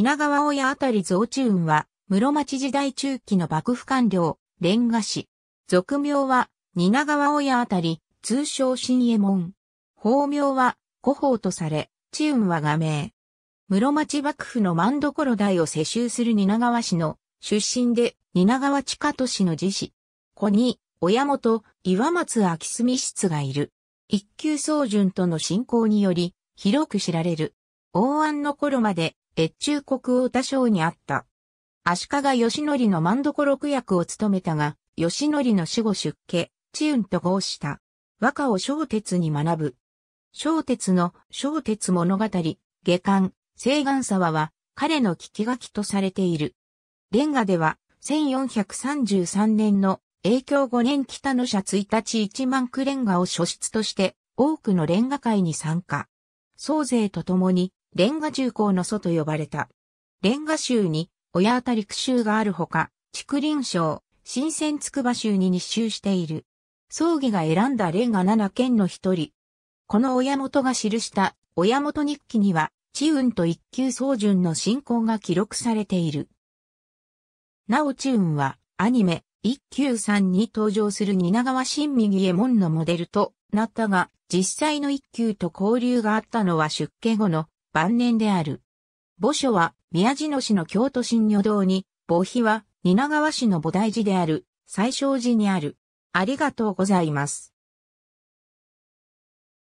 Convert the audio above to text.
蜷川親あたり増中運は、室町時代中期の幕府官僚、連賀氏。俗名は、蜷川親あたり、通称新右衛門。法名は、古法とされ、地運は画名。室町幕府の万所代を世襲する蜷川氏の出身で、蜷川下都市の自氏。子に、親元、岩松秋住室がいる。一級宗順との信仰により、広く知られる。王安の頃まで越中国王多少にあった。足利義則の万所六役を務めたが、義則の死後出家、知運と合した。和歌を小鉄に学ぶ。小鉄の小鉄物語、下巻、西岸沢は彼の聞き書きとされている。レンガでは、1433年の影響5年北の社1日1万区レンガを初出として、多くのレンガ会に参加。総勢と共にレンガ重工の祖と呼ばれた。レンガ州に、親当たり区州があるほか、竹林省、新鮮筑波州に日州している。葬儀が選んだレンガ7県の一人。この親元が記した親元日記には、ウンと一級総順の進行が記録されている。なおウンは、アニメ、一級さんに登場する蜷川新右衛門のモデルとなったが、実際の一級と交流があったのは出家後の晩年である。墓所は宮地野市の京都新女堂に、墓碑は蜷川市の菩提寺である、最小寺にある。ありがとうございます。